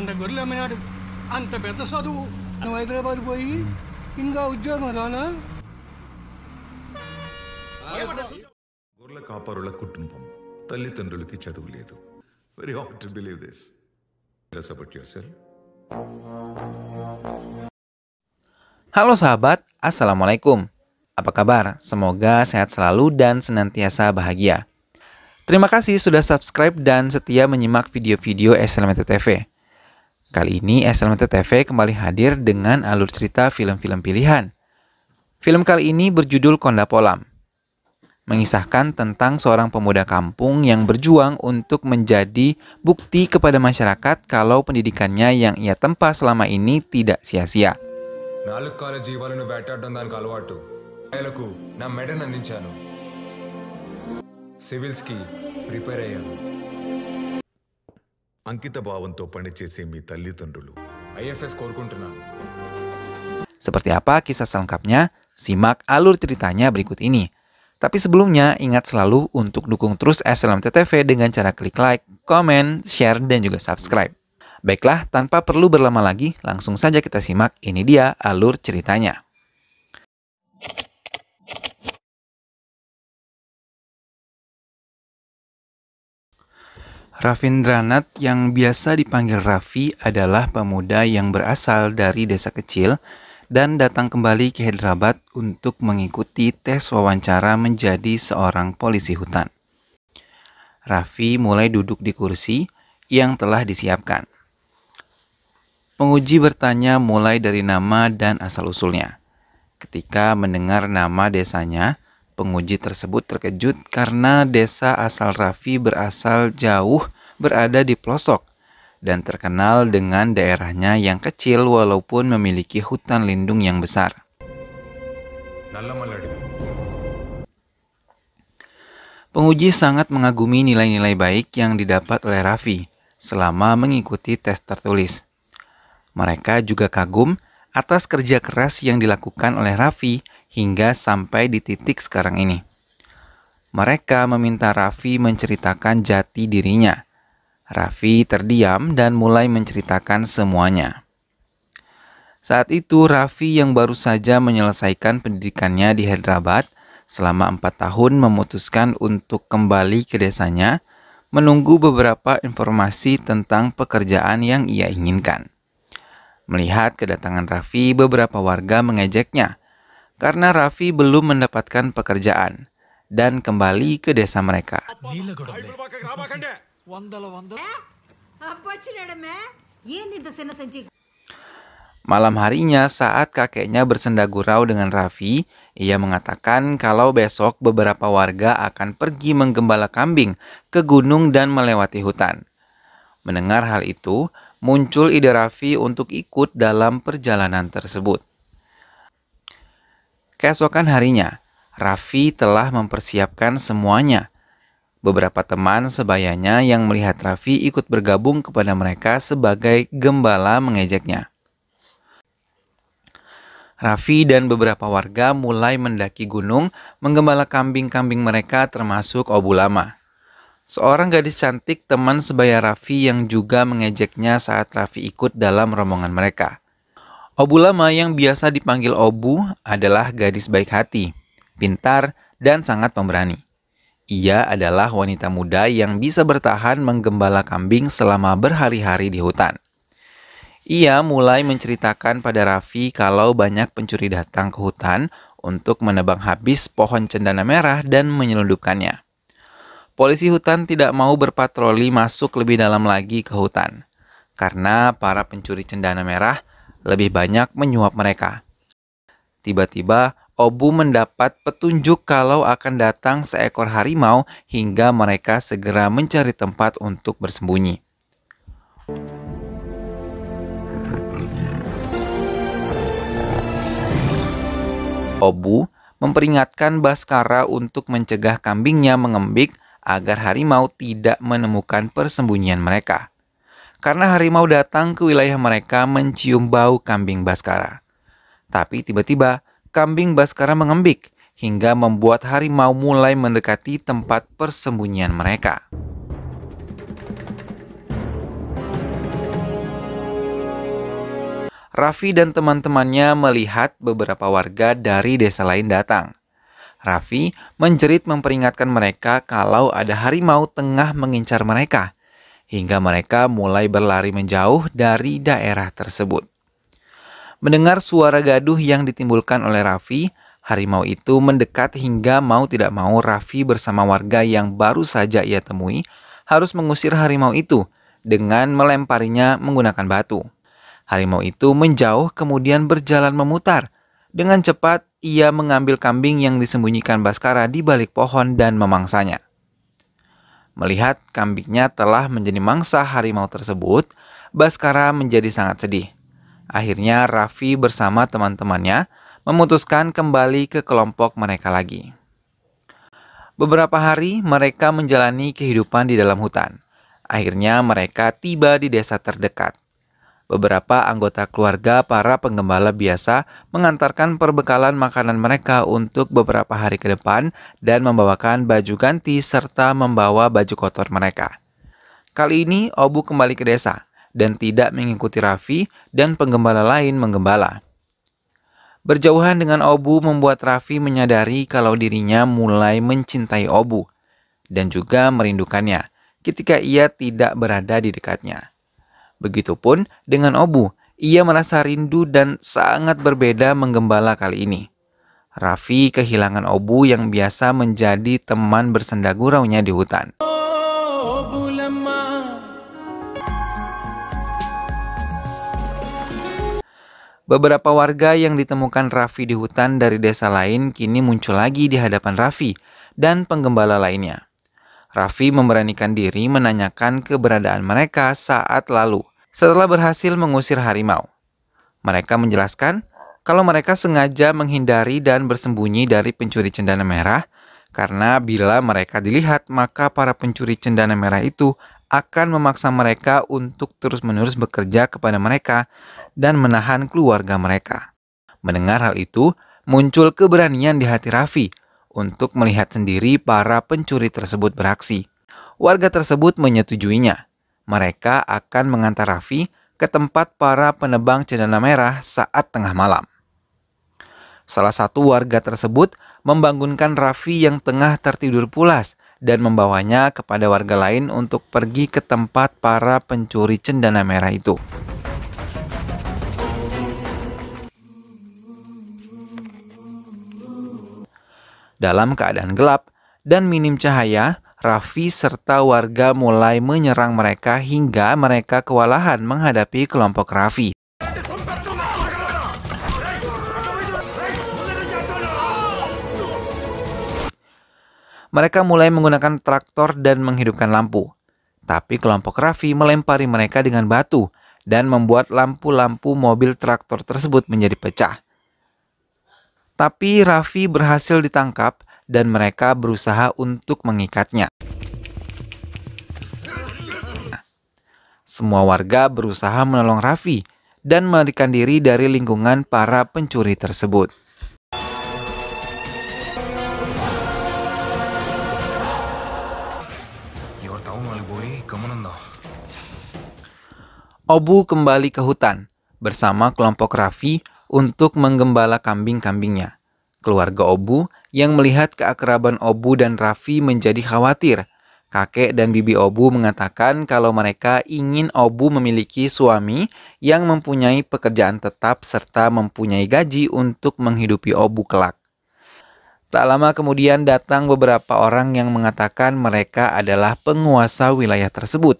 అంత పెద్ద చదువు నువ్వు హైదరాబాద్ పోయి ఇంకా ఉద్యోగం రానా గొర్రెల కాపరుల కుటుంబం తల్లిదండ్రులకి చదువు లేదు very hard to believe this your Halo sahabat, Assalamualaikum. Apa kabar? Semoga sehat selalu dan senantiasa bahagia. Terima kasih sudah subscribe dan setia menyimak video-video SLMT TV. Kali ini Eslamata TV kembali hadir dengan alur cerita film-film pilihan. Film kali ini berjudul Konda Polam. Mengisahkan tentang seorang pemuda kampung yang berjuang untuk menjadi bukti kepada masyarakat kalau pendidikannya yang ia tempa selama ini tidak sia-sia. నాలుగు కాల జీవాలను అంకిత భావంతో tali మీ IFS IFS కోరుకుంటున్నాను Seperti apa kisah selengkapnya? Simak alur ceritanya berikut ini. Tapi sebelumnya, ingat selalu untuk dukung terus SLM TTV dengan cara klik like, komen, share, dan juga subscribe. Baiklah, tanpa perlu berlama lagi, langsung saja kita simak ini dia alur ceritanya. Dranat yang biasa dipanggil Raffi adalah pemuda yang berasal dari desa kecil dan datang kembali ke Hyderabad untuk mengikuti tes wawancara menjadi seorang polisi hutan. Raffi mulai duduk di kursi yang telah disiapkan. Penguji bertanya mulai dari nama dan asal-usulnya. Ketika mendengar nama desanya, Penguji tersebut terkejut karena desa asal Rafi berasal jauh berada di pelosok dan terkenal dengan daerahnya yang kecil walaupun memiliki hutan lindung yang besar. Penguji sangat mengagumi nilai-nilai baik yang didapat oleh Rafi selama mengikuti tes tertulis. Mereka juga kagum atas kerja keras yang dilakukan oleh Rafi hingga sampai di titik sekarang ini. Mereka meminta Raffi menceritakan jati dirinya. Raffi terdiam dan mulai menceritakan semuanya. Saat itu Raffi yang baru saja menyelesaikan pendidikannya di Hyderabad selama empat tahun memutuskan untuk kembali ke desanya menunggu beberapa informasi tentang pekerjaan yang ia inginkan. Melihat kedatangan Raffi, beberapa warga mengejeknya karena Raffi belum mendapatkan pekerjaan dan kembali ke desa mereka. Eh, iya, Malam harinya saat kakeknya bersenda gurau dengan Raffi, ia mengatakan kalau besok beberapa warga akan pergi menggembala kambing ke gunung dan melewati hutan. Mendengar hal itu, muncul ide Raffi untuk ikut dalam perjalanan tersebut. Keesokan harinya, Raffi telah mempersiapkan semuanya. Beberapa teman sebayanya yang melihat Raffi ikut bergabung kepada mereka sebagai gembala mengejeknya. Raffi dan beberapa warga mulai mendaki gunung menggembala kambing-kambing mereka termasuk Obulama. Seorang gadis cantik teman sebaya Raffi yang juga mengejeknya saat Raffi ikut dalam rombongan mereka lama yang biasa dipanggil Obu adalah gadis baik hati, pintar, dan sangat pemberani. Ia adalah wanita muda yang bisa bertahan menggembala kambing selama berhari-hari di hutan. Ia mulai menceritakan pada Raffi kalau banyak pencuri datang ke hutan untuk menebang habis pohon cendana merah dan menyelundupkannya. Polisi hutan tidak mau berpatroli masuk lebih dalam lagi ke hutan karena para pencuri cendana merah lebih banyak menyuap mereka. Tiba-tiba, Obu mendapat petunjuk kalau akan datang seekor harimau hingga mereka segera mencari tempat untuk bersembunyi. Obu memperingatkan Baskara untuk mencegah kambingnya mengembik agar harimau tidak menemukan persembunyian mereka karena harimau datang ke wilayah mereka mencium bau kambing Baskara. Tapi tiba-tiba kambing Baskara mengembik hingga membuat harimau mulai mendekati tempat persembunyian mereka. Raffi dan teman-temannya melihat beberapa warga dari desa lain datang. Raffi menjerit memperingatkan mereka kalau ada harimau tengah mengincar mereka hingga mereka mulai berlari menjauh dari daerah tersebut. Mendengar suara gaduh yang ditimbulkan oleh Raffi, harimau itu mendekat hingga mau tidak mau Raffi bersama warga yang baru saja ia temui harus mengusir harimau itu dengan melemparinya menggunakan batu. Harimau itu menjauh kemudian berjalan memutar. Dengan cepat, ia mengambil kambing yang disembunyikan Baskara di balik pohon dan memangsanya. Melihat kambingnya telah menjadi mangsa harimau tersebut, Baskara menjadi sangat sedih. Akhirnya Raffi bersama teman-temannya memutuskan kembali ke kelompok mereka lagi. Beberapa hari mereka menjalani kehidupan di dalam hutan. Akhirnya mereka tiba di desa terdekat. Beberapa anggota keluarga para penggembala biasa mengantarkan perbekalan makanan mereka untuk beberapa hari ke depan dan membawakan baju ganti serta membawa baju kotor mereka. Kali ini Obu kembali ke desa dan tidak mengikuti Raffi dan penggembala lain menggembala. Berjauhan dengan Obu membuat Raffi menyadari kalau dirinya mulai mencintai Obu dan juga merindukannya ketika ia tidak berada di dekatnya. Begitupun dengan Obu, ia merasa rindu dan sangat berbeda menggembala kali ini. Raffi kehilangan Obu yang biasa menjadi teman bersenda nya di hutan. Beberapa warga yang ditemukan Raffi di hutan dari desa lain kini muncul lagi di hadapan Raffi dan penggembala lainnya. Raffi memberanikan diri menanyakan keberadaan mereka saat lalu setelah berhasil mengusir harimau. Mereka menjelaskan kalau mereka sengaja menghindari dan bersembunyi dari pencuri cendana merah karena bila mereka dilihat maka para pencuri cendana merah itu akan memaksa mereka untuk terus-menerus bekerja kepada mereka dan menahan keluarga mereka. Mendengar hal itu, muncul keberanian di hati Raffi untuk melihat sendiri para pencuri tersebut beraksi. Warga tersebut menyetujuinya mereka akan mengantar Raffi ke tempat para penebang cendana merah saat tengah malam. Salah satu warga tersebut membangunkan Raffi yang tengah tertidur pulas dan membawanya kepada warga lain untuk pergi ke tempat para pencuri cendana merah itu. Dalam keadaan gelap dan minim cahaya, Raffi serta warga mulai menyerang mereka hingga mereka kewalahan menghadapi kelompok Raffi. Mereka mulai menggunakan traktor dan menghidupkan lampu. Tapi kelompok Raffi melempari mereka dengan batu dan membuat lampu-lampu mobil traktor tersebut menjadi pecah. Tapi Raffi berhasil ditangkap dan mereka berusaha untuk mengikatnya. Semua warga berusaha menolong Raffi dan melarikan diri dari lingkungan para pencuri tersebut. Obu kembali ke hutan bersama kelompok Raffi untuk menggembala kambing-kambingnya. Keluarga Obu yang melihat keakraban Obu dan Raffi menjadi khawatir. Kakek dan bibi Obu mengatakan kalau mereka ingin Obu memiliki suami yang mempunyai pekerjaan tetap serta mempunyai gaji untuk menghidupi Obu kelak. Tak lama kemudian datang beberapa orang yang mengatakan mereka adalah penguasa wilayah tersebut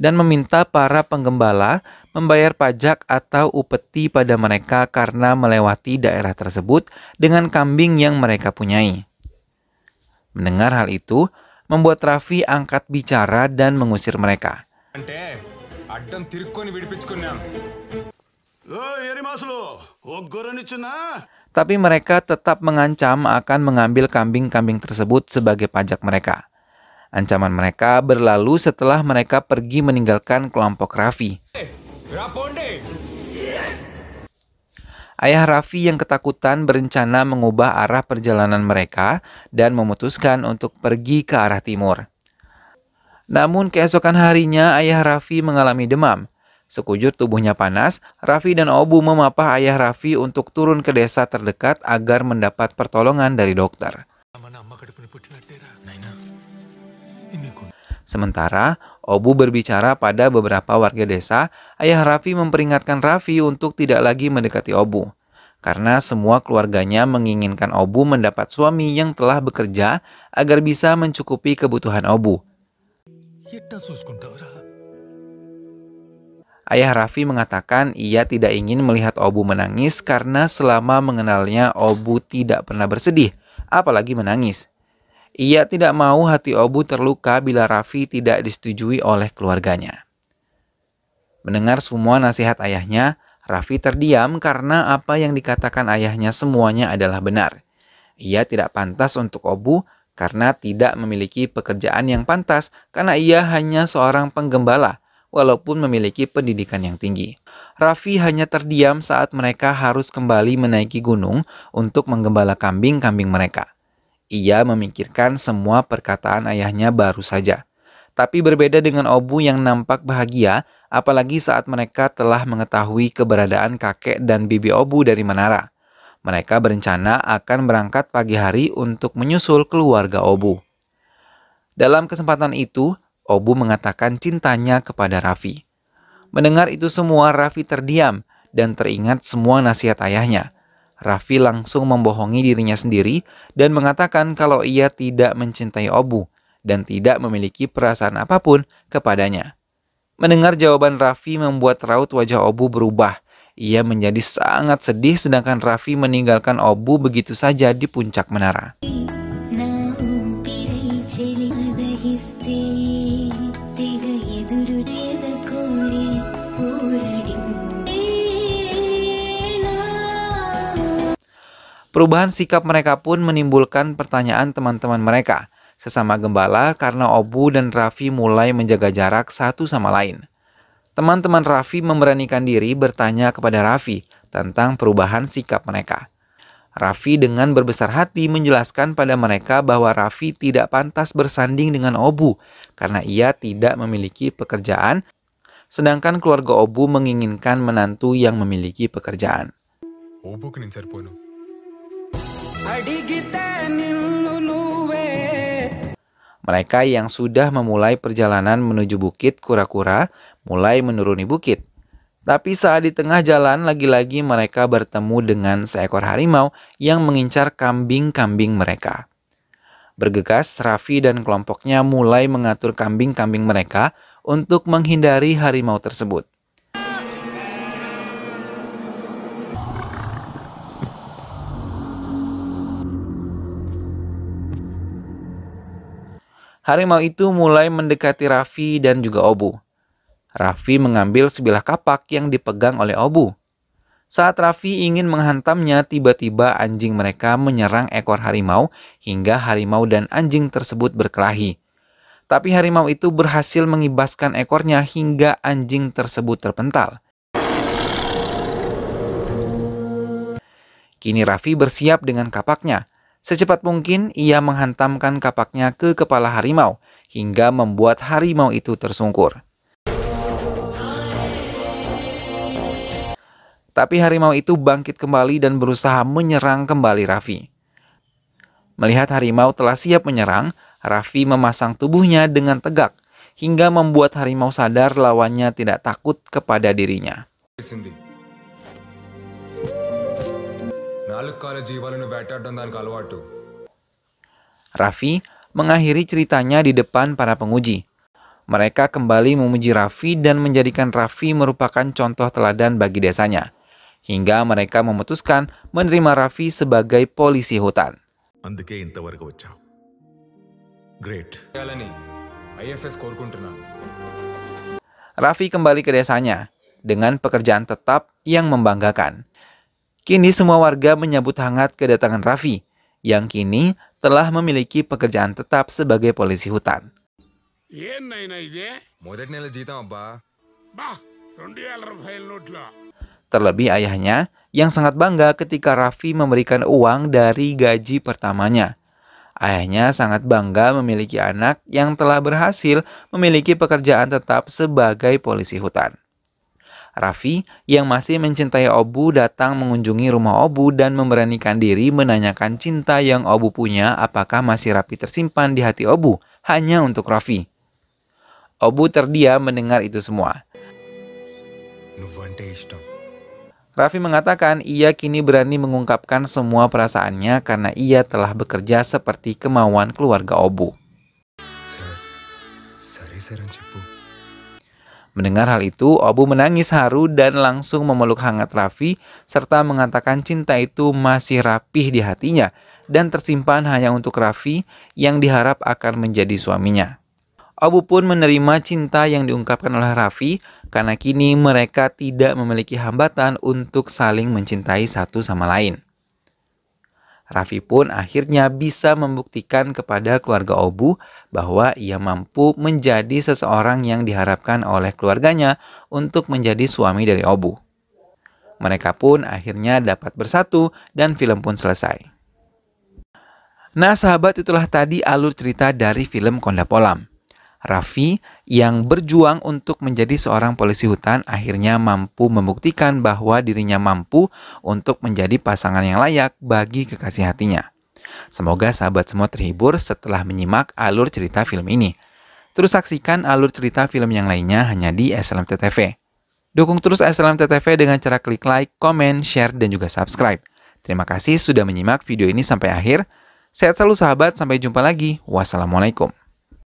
dan meminta para penggembala membayar pajak atau upeti pada mereka karena melewati daerah tersebut dengan kambing yang mereka punyai. Mendengar hal itu, membuat Raffi angkat bicara dan mengusir mereka. Tapi mereka tetap mengancam akan mengambil kambing-kambing tersebut sebagai pajak mereka. Ancaman mereka berlalu setelah mereka pergi meninggalkan kelompok Raffi. Eh, Ayah Raffi yang ketakutan berencana mengubah arah perjalanan mereka dan memutuskan untuk pergi ke arah timur. Namun keesokan harinya ayah Raffi mengalami demam. Sekujur tubuhnya panas, Raffi dan Obu memapah ayah Raffi untuk turun ke desa terdekat agar mendapat pertolongan dari dokter. Sementara Obu berbicara pada beberapa warga desa, ayah Raffi memperingatkan Raffi untuk tidak lagi mendekati Obu. Karena semua keluarganya menginginkan Obu mendapat suami yang telah bekerja agar bisa mencukupi kebutuhan Obu. Ayah Raffi mengatakan ia tidak ingin melihat Obu menangis karena selama mengenalnya Obu tidak pernah bersedih, apalagi menangis. Ia tidak mau hati Obu terluka bila Raffi tidak disetujui oleh keluarganya. Mendengar semua nasihat ayahnya, Raffi terdiam karena apa yang dikatakan ayahnya semuanya adalah benar. Ia tidak pantas untuk Obu karena tidak memiliki pekerjaan yang pantas karena ia hanya seorang penggembala walaupun memiliki pendidikan yang tinggi. Raffi hanya terdiam saat mereka harus kembali menaiki gunung untuk menggembala kambing-kambing mereka. Ia memikirkan semua perkataan ayahnya baru saja. Tapi berbeda dengan Obu yang nampak bahagia, apalagi saat mereka telah mengetahui keberadaan kakek dan bibi Obu dari Menara. Mereka berencana akan berangkat pagi hari untuk menyusul keluarga Obu. Dalam kesempatan itu, Obu mengatakan cintanya kepada Raffi. Mendengar itu semua, Raffi terdiam dan teringat semua nasihat ayahnya – Raffi langsung membohongi dirinya sendiri dan mengatakan kalau ia tidak mencintai Obu dan tidak memiliki perasaan apapun kepadanya. Mendengar jawaban Raffi membuat raut wajah Obu berubah. Ia menjadi sangat sedih sedangkan Raffi meninggalkan Obu begitu saja di puncak menara. Perubahan sikap mereka pun menimbulkan pertanyaan teman-teman mereka, sesama gembala karena Obu dan Raffi mulai menjaga jarak satu sama lain. Teman-teman Raffi memberanikan diri bertanya kepada Raffi tentang perubahan sikap mereka. Raffi dengan berbesar hati menjelaskan pada mereka bahwa Raffi tidak pantas bersanding dengan Obu karena ia tidak memiliki pekerjaan, sedangkan keluarga Obu menginginkan menantu yang memiliki pekerjaan. Obu mereka yang sudah memulai perjalanan menuju bukit kura-kura mulai menuruni bukit. Tapi saat di tengah jalan lagi-lagi mereka bertemu dengan seekor harimau yang mengincar kambing-kambing mereka. Bergegas, Raffi dan kelompoknya mulai mengatur kambing-kambing mereka untuk menghindari harimau tersebut. harimau itu mulai mendekati Raffi dan juga Obu. Raffi mengambil sebilah kapak yang dipegang oleh Obu. Saat Raffi ingin menghantamnya, tiba-tiba anjing mereka menyerang ekor harimau hingga harimau dan anjing tersebut berkelahi. Tapi harimau itu berhasil mengibaskan ekornya hingga anjing tersebut terpental. Kini Raffi bersiap dengan kapaknya. Secepat mungkin ia menghantamkan kapaknya ke kepala harimau hingga membuat harimau itu tersungkur. Tapi harimau itu bangkit kembali dan berusaha menyerang kembali Raffi. Melihat harimau telah siap menyerang, Raffi memasang tubuhnya dengan tegak hingga membuat harimau sadar lawannya tidak takut kepada dirinya. Raffi mengakhiri ceritanya di depan para penguji. Mereka kembali memuji Raffi dan menjadikan Raffi merupakan contoh teladan bagi desanya. Hingga mereka memutuskan menerima Raffi sebagai polisi hutan. Raffi kembali ke desanya dengan pekerjaan tetap yang membanggakan. Kini semua warga menyambut hangat kedatangan Raffi, yang kini telah memiliki pekerjaan tetap sebagai polisi hutan. Iya, iya. Terlebih ayahnya yang sangat bangga ketika Raffi memberikan uang dari gaji pertamanya. Ayahnya sangat bangga memiliki anak yang telah berhasil memiliki pekerjaan tetap sebagai polisi hutan. Raffi yang masih mencintai Obu datang mengunjungi rumah Obu dan memberanikan diri menanyakan cinta yang Obu punya apakah masih rapi tersimpan di hati Obu hanya untuk Raffi. Obu terdiam mendengar itu semua. Raffi mengatakan ia kini berani mengungkapkan semua perasaannya karena ia telah bekerja seperti kemauan keluarga Obu. Mendengar hal itu, Obu menangis haru dan langsung memeluk hangat Raffi serta mengatakan cinta itu masih rapih di hatinya dan tersimpan hanya untuk Raffi yang diharap akan menjadi suaminya. Obu pun menerima cinta yang diungkapkan oleh Raffi karena kini mereka tidak memiliki hambatan untuk saling mencintai satu sama lain. Raffi pun akhirnya bisa membuktikan kepada keluarga Obu bahwa ia mampu menjadi seseorang yang diharapkan oleh keluarganya untuk menjadi suami dari Obu. Mereka pun akhirnya dapat bersatu dan film pun selesai. Nah sahabat itulah tadi alur cerita dari film Konda Polam. Raffi yang berjuang untuk menjadi seorang polisi hutan akhirnya mampu membuktikan bahwa dirinya mampu untuk menjadi pasangan yang layak bagi kekasih hatinya. Semoga sahabat semua terhibur setelah menyimak alur cerita film ini. Terus saksikan alur cerita film yang lainnya hanya di SLMTTV. Dukung terus SLMTTV dengan cara klik like, komen, share, dan juga subscribe. Terima kasih sudah menyimak video ini sampai akhir. Sehat selalu sahabat, sampai jumpa lagi. Wassalamualaikum.